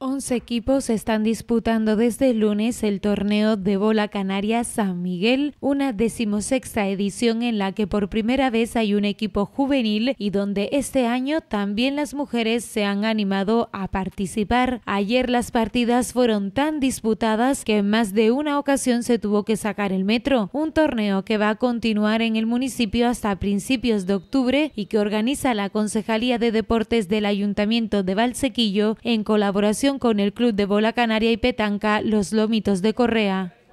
11 equipos están disputando desde el lunes el torneo de bola canaria San Miguel, una decimosexta edición en la que por primera vez hay un equipo juvenil y donde este año también las mujeres se han animado a participar. Ayer las partidas fueron tan disputadas que en más de una ocasión se tuvo que sacar el metro, un torneo que va a continuar en el municipio hasta principios de octubre y que organiza la Concejalía de Deportes del Ayuntamiento de Valsequillo en colaboración con el Club de Bola Canaria y Petanca Los Lomitos de Correa.